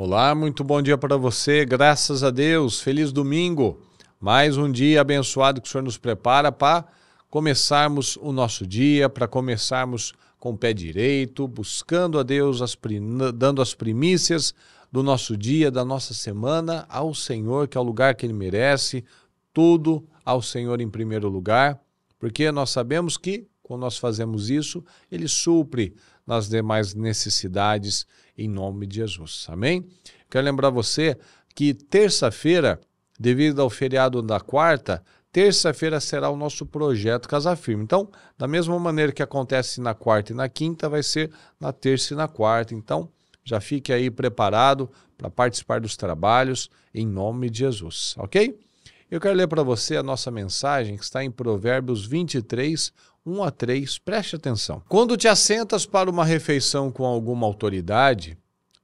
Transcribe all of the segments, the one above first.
Olá, muito bom dia para você, graças a Deus, feliz domingo, mais um dia abençoado que o Senhor nos prepara para começarmos o nosso dia, para começarmos com o pé direito, buscando a Deus, as dando as primícias do nosso dia, da nossa semana ao Senhor, que é o lugar que Ele merece, tudo ao Senhor em primeiro lugar, porque nós sabemos que, quando nós fazemos isso, Ele supre nas demais necessidades, em nome de Jesus. Amém? Quero lembrar você que terça-feira, devido ao feriado da quarta, terça-feira será o nosso projeto Casa Firme. Então, da mesma maneira que acontece na quarta e na quinta, vai ser na terça e na quarta. Então, já fique aí preparado para participar dos trabalhos em nome de Jesus, ok? Eu quero ler para você a nossa mensagem que está em Provérbios 23, 1 a 3, preste atenção. Quando te assentas para uma refeição com alguma autoridade,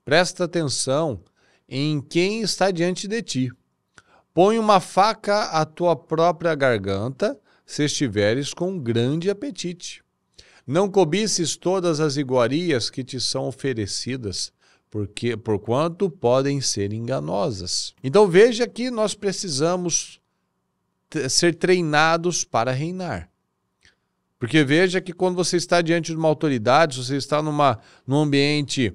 presta atenção em quem está diante de ti. Põe uma faca à tua própria garganta, se estiveres com grande apetite. Não cobices todas as iguarias que te são oferecidas, porque porquanto podem ser enganosas. Então veja que nós precisamos ser treinados para reinar. Porque veja que quando você está diante de uma autoridade, se você está numa, num ambiente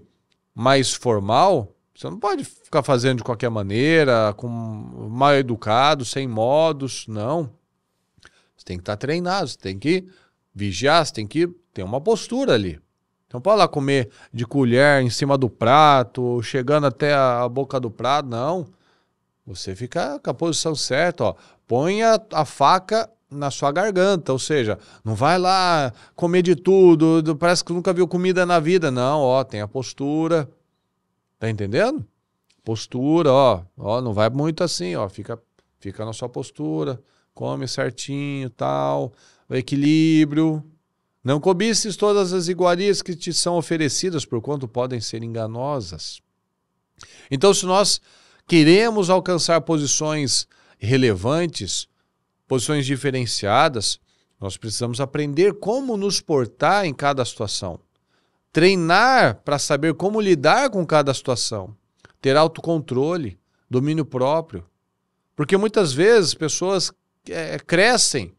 mais formal, você não pode ficar fazendo de qualquer maneira, com mal educado, sem modos, não. Você tem que estar tá treinado, você tem que vigiar, você tem que ter uma postura ali. Então pode lá comer de colher em cima do prato, chegando até a boca do prato, não. Você fica com a posição certa, ó. Põe a, a faca na sua garganta, ou seja, não vai lá comer de tudo, parece que nunca viu comida na vida, não, ó, tem a postura, tá entendendo? Postura, ó, ó, não vai muito assim, ó, fica, fica na sua postura, come certinho, tal, o equilíbrio. Não cobices todas as iguarias que te são oferecidas, por quanto podem ser enganosas. Então, se nós queremos alcançar posições relevantes, posições diferenciadas, nós precisamos aprender como nos portar em cada situação. Treinar para saber como lidar com cada situação. Ter autocontrole, domínio próprio. Porque muitas vezes pessoas é, crescem,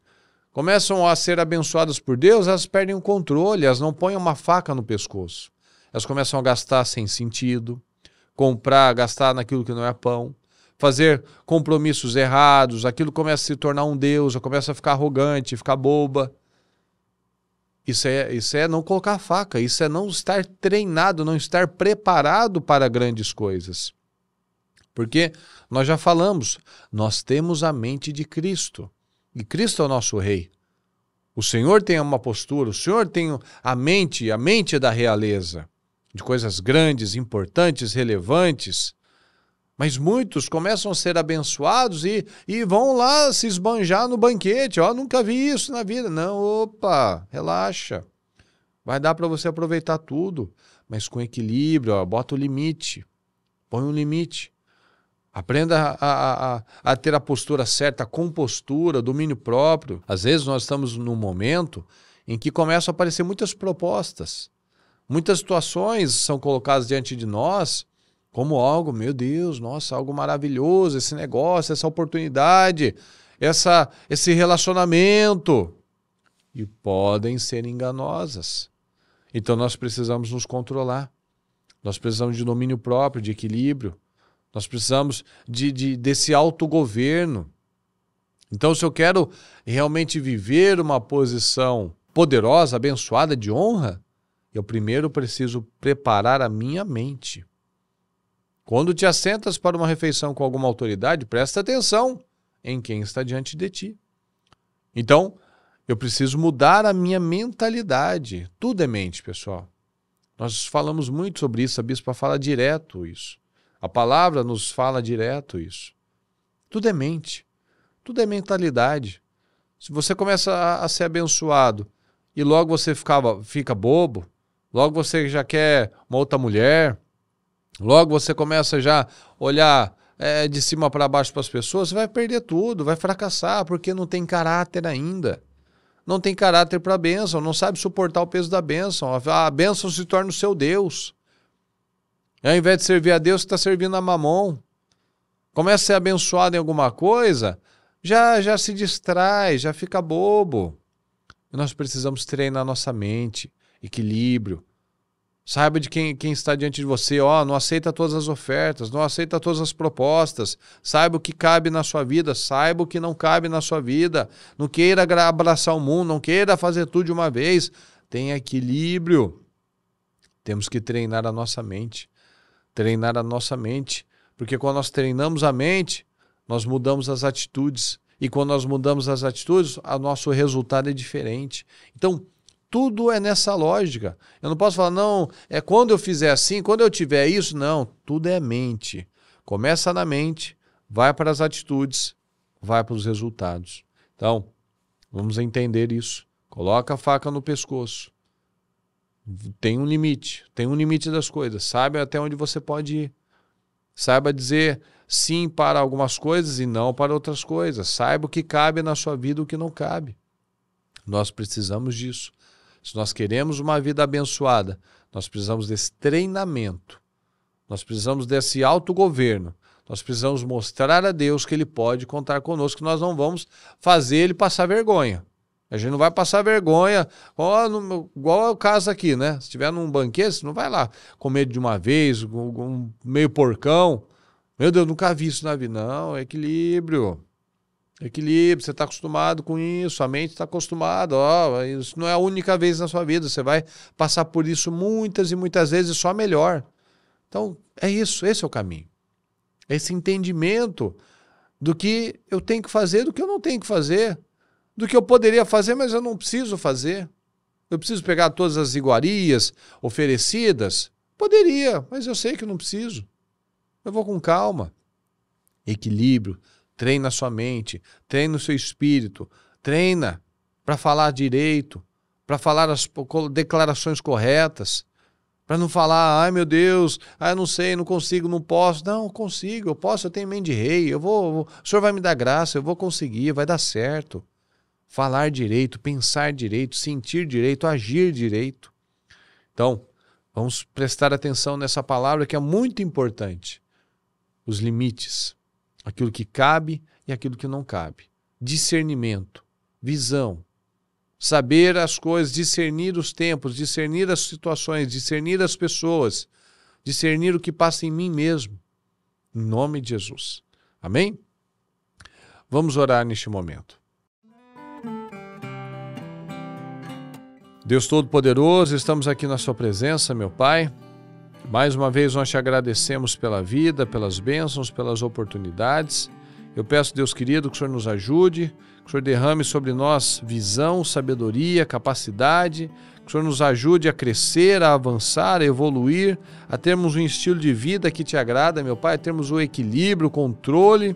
começam a ser abençoadas por Deus, elas perdem o controle, elas não põem uma faca no pescoço. Elas começam a gastar sem sentido, comprar, gastar naquilo que não é pão fazer compromissos errados, aquilo começa a se tornar um deus, começa a ficar arrogante, ficar boba. Isso é, isso é não colocar faca, isso é não estar treinado, não estar preparado para grandes coisas. Porque nós já falamos, nós temos a mente de Cristo. E Cristo é o nosso rei. O Senhor tem uma postura, o Senhor tem a mente, a mente da realeza, de coisas grandes, importantes, relevantes. Mas muitos começam a ser abençoados e, e vão lá se esbanjar no banquete. Ó, oh, nunca vi isso na vida. Não, opa, relaxa. Vai dar para você aproveitar tudo, mas com equilíbrio, ó, bota o limite. Põe um limite. Aprenda a, a, a, ter a postura certa, a compostura, domínio próprio. Às vezes nós estamos num momento em que começam a aparecer muitas propostas. Muitas situações são colocadas diante de nós como algo, meu Deus, nossa, algo maravilhoso, esse negócio, essa oportunidade, essa, esse relacionamento. E podem ser enganosas. Então nós precisamos nos controlar. Nós precisamos de domínio próprio, de equilíbrio. Nós precisamos de, de, desse autogoverno. Então, se eu quero realmente viver uma posição poderosa, abençoada, de honra, eu primeiro preciso preparar a minha mente quando te assentas para uma refeição com alguma autoridade, presta atenção em quem está diante de ti. Então, eu preciso mudar a minha mentalidade. Tudo é mente, pessoal. Nós falamos muito sobre isso, a bispa fala direto isso. A palavra nos fala direto isso. Tudo é mente. Tudo é mentalidade. Se você começa a, a ser abençoado e logo você ficava, fica bobo, logo você já quer uma outra mulher, Logo você começa já a olhar é, de cima para baixo para as pessoas, você vai perder tudo, vai fracassar, porque não tem caráter ainda. Não tem caráter para a bênção, não sabe suportar o peso da bênção. A bênção se torna o seu Deus. E ao invés de servir a Deus, você está servindo a mamon. Começa a ser abençoado em alguma coisa, já, já se distrai, já fica bobo. E nós precisamos treinar nossa mente, equilíbrio, Saiba de quem, quem está diante de você, ó, oh, não aceita todas as ofertas, não aceita todas as propostas, saiba o que cabe na sua vida, saiba o que não cabe na sua vida, não queira abraçar o mundo, não queira fazer tudo de uma vez, tenha equilíbrio. Temos que treinar a nossa mente, treinar a nossa mente, porque quando nós treinamos a mente, nós mudamos as atitudes, e quando nós mudamos as atitudes, o nosso resultado é diferente. Então, tudo é nessa lógica. Eu não posso falar, não, é quando eu fizer assim, quando eu tiver isso. Não, tudo é mente. Começa na mente, vai para as atitudes, vai para os resultados. Então, vamos entender isso. Coloca a faca no pescoço. Tem um limite, tem um limite das coisas. Sabe até onde você pode ir. Saiba dizer sim para algumas coisas e não para outras coisas. Saiba o que cabe na sua vida e o que não cabe. Nós precisamos disso. Se nós queremos uma vida abençoada, nós precisamos desse treinamento, nós precisamos desse autogoverno, nós precisamos mostrar a Deus que Ele pode contar conosco, que nós não vamos fazer Ele passar vergonha. A gente não vai passar vergonha, no, igual é o caso aqui, né? Se tiver num banquete, você não vai lá comer de uma vez, um, um meio porcão. Meu Deus, nunca vi isso na vida. Não, é equilíbrio. Equilíbrio, você está acostumado com isso, a mente está acostumada, ó, é isso não é a única vez na sua vida, você vai passar por isso muitas e muitas vezes só melhor. Então, é isso, esse é o caminho. Esse entendimento do que eu tenho que fazer, do que eu não tenho que fazer, do que eu poderia fazer, mas eu não preciso fazer. Eu preciso pegar todas as iguarias oferecidas? Poderia, mas eu sei que eu não preciso. Eu vou com calma. Equilíbrio, treina sua mente, treina o seu espírito, treina para falar direito, para falar as declarações corretas, para não falar, ai meu Deus, ai não sei, não consigo, não posso. Não, consigo, eu posso, eu tenho mente de rei, eu vou, vou, o senhor vai me dar graça, eu vou conseguir, vai dar certo. Falar direito, pensar direito, sentir direito, agir direito. Então, vamos prestar atenção nessa palavra que é muito importante: os limites aquilo que cabe e aquilo que não cabe. Discernimento, visão, saber as coisas, discernir os tempos, discernir as situações, discernir as pessoas, discernir o que passa em mim mesmo. Em nome de Jesus. Amém? Vamos orar neste momento. Deus Todo-Poderoso, estamos aqui na Sua presença, meu Pai mais uma vez nós te agradecemos pela vida, pelas bênçãos, pelas oportunidades. Eu peço, Deus querido, que o Senhor nos ajude, que o Senhor derrame sobre nós visão, sabedoria, capacidade, que o Senhor nos ajude a crescer, a avançar, a evoluir, a termos um estilo de vida que te agrada, meu Pai, a termos o equilíbrio, o controle,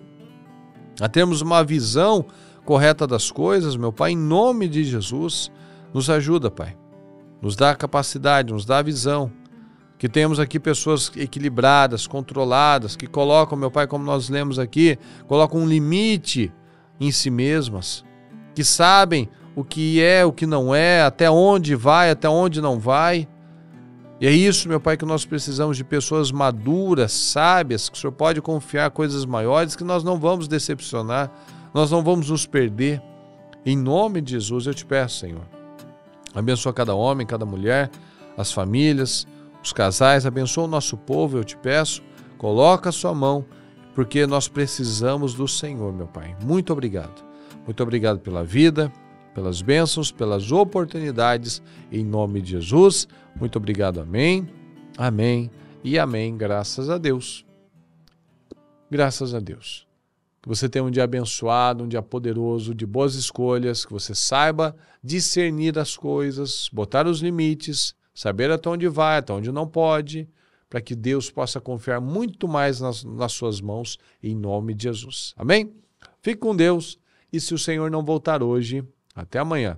a termos uma visão correta das coisas, meu Pai, em nome de Jesus, nos ajuda, Pai. Nos dá a capacidade, nos dá a visão, que temos aqui pessoas equilibradas, controladas, que colocam, meu Pai, como nós lemos aqui, colocam um limite em si mesmas, que sabem o que é, o que não é, até onde vai, até onde não vai. E é isso, meu Pai, que nós precisamos de pessoas maduras, sábias, que o Senhor pode confiar coisas maiores, que nós não vamos decepcionar, nós não vamos nos perder. Em nome de Jesus eu te peço, Senhor. Abençoa cada homem, cada mulher, as famílias, os casais, abençoa o nosso povo, eu te peço. Coloca a sua mão, porque nós precisamos do Senhor, meu Pai. Muito obrigado. Muito obrigado pela vida, pelas bênçãos, pelas oportunidades, em nome de Jesus. Muito obrigado, amém, amém e amém, graças a Deus. Graças a Deus. Que você tenha um dia abençoado, um dia poderoso, de boas escolhas, que você saiba discernir as coisas, botar os limites Saber até onde vai, até onde não pode, para que Deus possa confiar muito mais nas, nas suas mãos, em nome de Jesus. Amém? Fique com Deus e se o Senhor não voltar hoje, até amanhã.